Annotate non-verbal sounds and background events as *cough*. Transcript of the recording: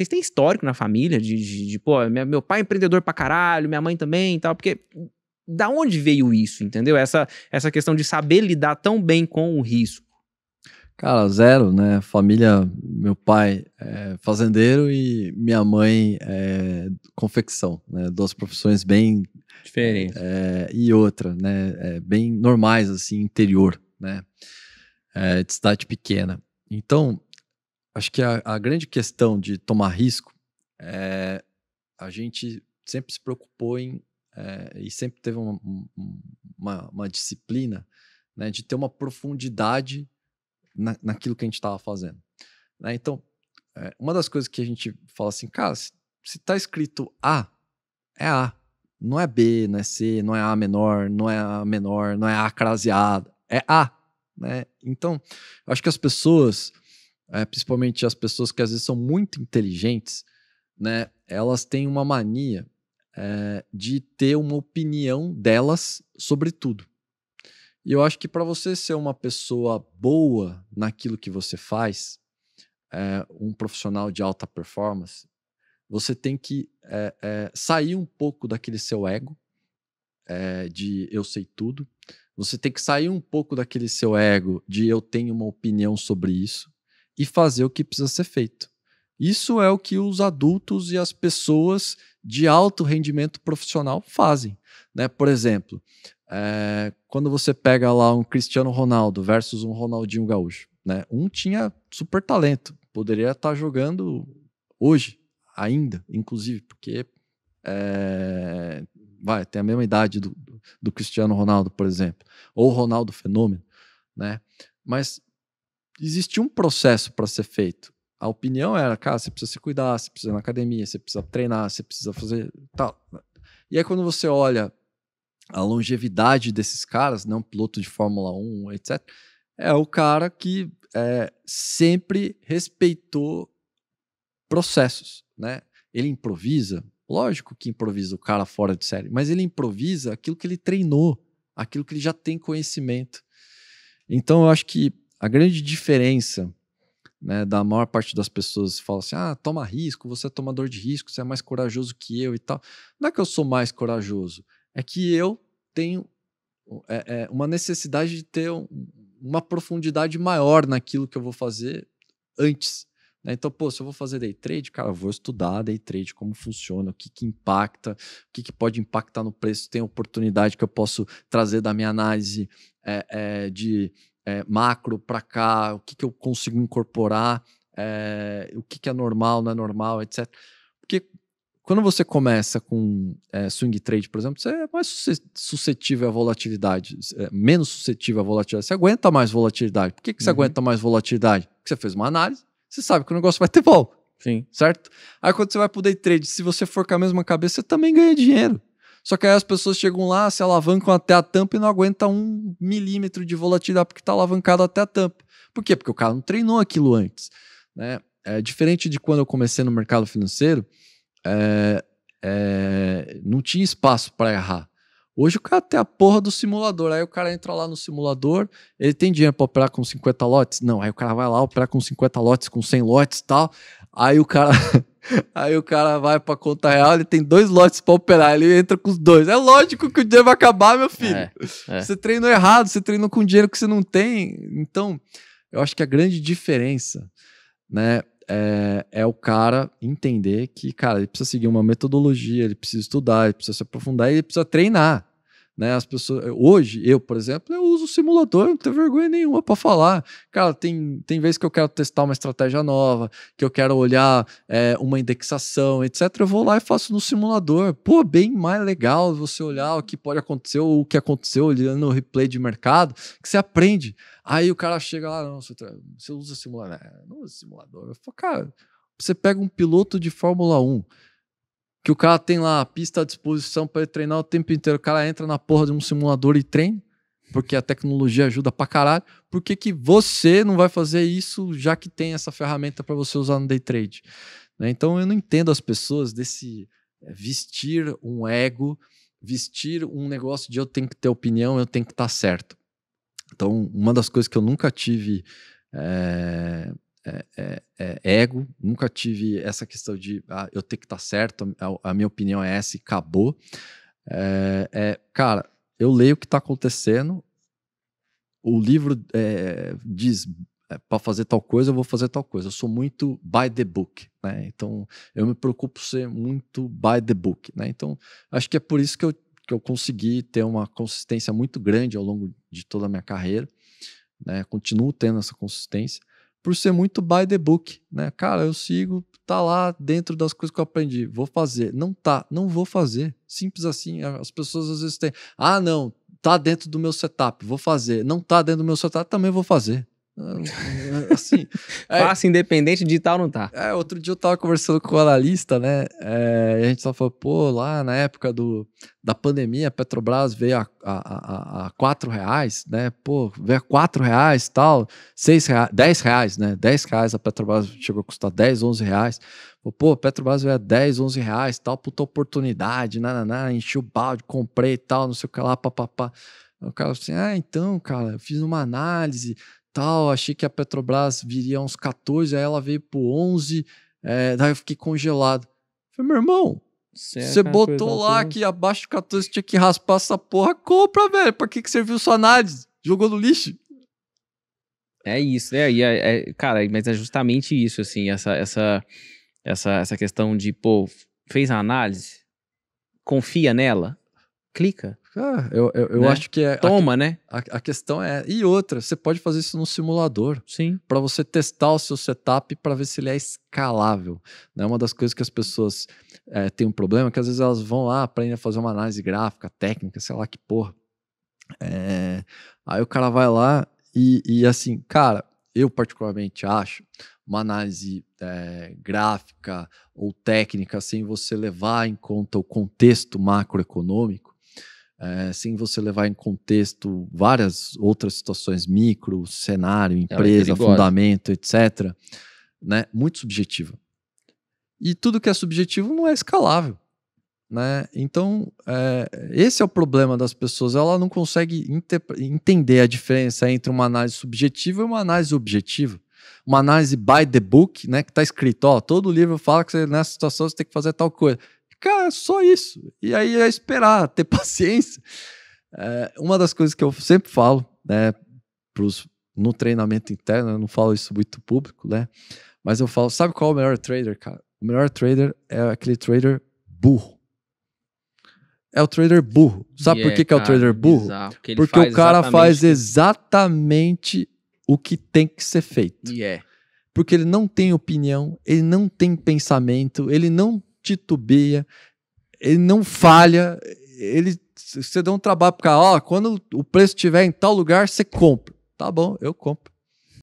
Vocês têm histórico na família de, de, de pô, meu pai é empreendedor pra caralho, minha mãe também e tal, porque da onde veio isso, entendeu? Essa, essa questão de saber lidar tão bem com o risco. Cara, zero, né? Família, meu pai é fazendeiro e minha mãe é confecção, né? Duas profissões bem diferentes. É, e outra, né? É, bem normais, assim, interior, né? É, de cidade pequena. Então, acho que a, a, grande questão de tomar risco é a gente sempre se preocupou em é, e sempre teve uma, uma, uma disciplina né, de ter uma profundidade na, naquilo que a gente estava fazendo. Né? Então, é, uma das coisas que a gente fala assim, cara, se, está escrito A, é A. Não é B, não é C, não é A menor, não é A menor, não é A craseada, é A. Né? Então, acho que as pessoas é, principalmente as pessoas que às vezes são muito inteligentes, né, elas têm uma mania é, de ter uma opinião delas sobre tudo. E eu acho que para você ser uma pessoa boa naquilo que você faz, é, um profissional de alta performance, você tem que é, é, sair um pouco daquele seu ego, é, de eu sei tudo. Você tem que sair um pouco daquele seu ego de eu tenho uma opinião sobre isso e fazer o que precisa ser feito. Isso é o que os adultos e as pessoas de alto rendimento profissional fazem. Né? Por exemplo, é, quando você pega lá um Cristiano Ronaldo versus um Ronaldinho Gaúcho, né? um tinha super talento, poderia estar tá jogando hoje, ainda, inclusive, porque é, vai, tem a mesma idade do, do Cristiano Ronaldo, por exemplo, ou Ronaldo Fenômeno. Né? Mas existia um processo para ser feito. A opinião era, cara, você precisa se cuidar, você precisa ir na academia, você precisa treinar, você precisa fazer tal. E aí quando você olha a longevidade desses caras, né, um piloto de Fórmula 1, etc., é o cara que é, sempre respeitou processos, né? Ele improvisa, lógico que improvisa o cara fora de série, mas ele improvisa aquilo que ele treinou, aquilo que ele já tem conhecimento. Então eu acho que a grande diferença né, da maior parte das pessoas fala assim: ah, toma risco, você é tomador de risco, você é mais corajoso que eu e tal. Não é que eu sou mais corajoso, é que eu tenho é, é, uma necessidade de ter um, uma profundidade maior naquilo que eu vou fazer antes. Né? Então, pô, se eu vou fazer day trade, cara, eu vou estudar day trade, como funciona, o que, que impacta, o que, que pode impactar no preço, tem oportunidade que eu posso trazer da minha análise é, é de é, macro para cá, o que, que eu consigo incorporar, é, o que, que é normal, não é normal, etc. Porque quando você começa com é, swing trade, por exemplo, você é mais suscetível à volatilidade, é menos suscetível à volatilidade. Você aguenta mais volatilidade. Por que, que você uhum. aguenta mais volatilidade? Porque você fez uma análise, você sabe que o negócio vai ter bom. Sim. Certo? Aí quando você vai o day trade, se você for com a mesma cabeça, você também ganha dinheiro. Só que aí as pessoas chegam lá, se alavancam até a tampa e não aguenta um milímetro de volatilidade porque está alavancado até a tampa. Por quê? Porque o cara não treinou aquilo antes. Né? É diferente de quando eu comecei no mercado financeiro, é, é, não tinha espaço para errar. Hoje o cara tem a porra do simulador. Aí o cara entra lá no simulador, ele tem dinheiro para operar com 50 lotes? Não. Aí o cara vai lá operar com 50 lotes, com 100 lotes tal. Aí o cara *laughs* Aí o cara vai pra conta real, ele tem dois lotes pra operar, ele entra com os dois. É lógico que o dinheiro vai acabar, meu filho. É, é. Você treinou errado, você treinou com dinheiro que você não tem. Então, eu acho que a grande diferença, né, é, é, o cara entender que, cara, ele precisa seguir uma metodologia, ele precisa estudar, ele precisa se aprofundar, ele precisa treinar. Né, as pessoas, hoje, eu, por exemplo, eu uso simulador, não tenho vergonha nenhuma para falar. Cara, tem, tem vezes que eu quero testar uma estratégia nova, que eu quero olhar é, uma indexação, etc. Eu vou lá e faço no simulador. Pô, bem mais legal você olhar o que pode acontecer ou o que aconteceu olhando o replay de mercado, que você aprende. Aí o cara chega lá, não, você, tá, você usa simulador. É, não, não usa simulador. Eu falo, cara, você pega um piloto de Fórmula 1 que o cara tem lá a pista à disposição para ele treinar o tempo inteiro. O cara entra na porra de um simulador e treina, porque a tecnologia ajuda pra caralho. Por que, que você não vai fazer isso já que tem essa ferramenta para você usar no day trade? Né? Então eu não entendo as pessoas desse é, vestir um ego, vestir um negócio de eu tenho que ter opinião, eu tenho que estar tá certo. Então, uma das coisas que eu nunca tive. É é, é, é, ego, nunca tive essa questão de ah, eu ter que estar tá certo, a, a, minha opinião é essa e acabou. É, é, cara, eu leio o que está acontecendo, o livro é, diz para fazer tal coisa, eu vou fazer tal coisa. Eu sou muito by the book, né? Então, eu me preocupo ser muito by the book, né? Então, acho que é por isso que eu, que eu consegui ter uma consistência muito grande ao longo de toda a minha carreira, né? Continuo tendo essa consistência por ser muito by the book, né? Cara, eu sigo, tá lá dentro das coisas que eu aprendi, vou fazer. Não tá, não vou fazer. Simples assim. As pessoas às vezes têm, ah, não, tá dentro do meu setup, vou fazer. Não tá dentro do meu setup, também vou fazer. *laughs* Ah, *laughs* assim. é, Passa independente, digital não tá. É, outro dia eu tava conversando com o analista, né? É, a gente só falou, pô, lá na época do, da pandemia, a Petrobras veio a, a, a, a reais, né? Pô, veio a 4 reais tal, seis reais, dez reais, né? Dez reais a Petrobras chegou a custar dez, onze reais. Pô, Petrobras veio a 10, 11 reais tal, puta oportunidade, nananá, enchi o balde, comprei tal, não sei o que lá, papapá. O cara assim, ah, então, cara, eu fiz uma análise, tal, achei que a Petrobras viria uns 14, aí ela veio por 11, é, daí eu fiquei congelado. falei, meu irmão, é, você botou lá que abaixo de 14 tinha que raspar essa porra, compra, velho, pra que, que serviu sua análise? Jogou no lixo? É isso, é, é, é cara, mas é justamente isso, assim, essa, essa, essa, essa questão de, pô, fez a análise, confia nela, clica, ah, eu, eu, eu né? acho que é. Toma, a, né? A, a, questão é. E outra, você pode fazer isso num simulador. Sim. Para você testar o seu setup para ver se ele é escalável. Né? Uma das coisas que as pessoas é, têm um problema é que às vezes elas vão lá, aprendem a fazer uma análise gráfica, técnica, sei lá que porra. É... Aí o cara vai lá e, e, assim, cara, eu particularmente acho uma análise é, gráfica ou técnica, sem você levar em conta o contexto macroeconômico é, sem você levar em contexto várias outras situações, micro, cenário, é, é empresa, é fundamento, etc., né? muito subjetiva. E tudo que é subjetivo não é escalável. Né? Então, é, esse é o problema das pessoas. Ela não consegue entender a diferença entre uma análise subjetiva e uma análise objetiva. Uma análise by the book, né, que está escrito, ó, todo livro fala que você, nessa situação você tem que fazer tal coisa. Cara, é só isso. E aí é esperar, ter *laughs* paciência. É, uma das coisas que eu sempre falo, né, pros, no treinamento interno, eu não falo isso muito público, né? Mas eu falo, sabe qual é o melhor trader, cara? O melhor trader é aquele trader burro. É o trader burro. Sabe yeah, por que, cara, que é o trader burro? Bizarro, porque, o cara exatamente faz exatamente o que tem que ser feito. Yeah. Porque ele não tem opinião, ele não tem pensamento, ele não titubeia, ele não falha, ele você dá um trabalho para o ó, quando o preço estiver em tal lugar, você compra. Tá bom, eu compro.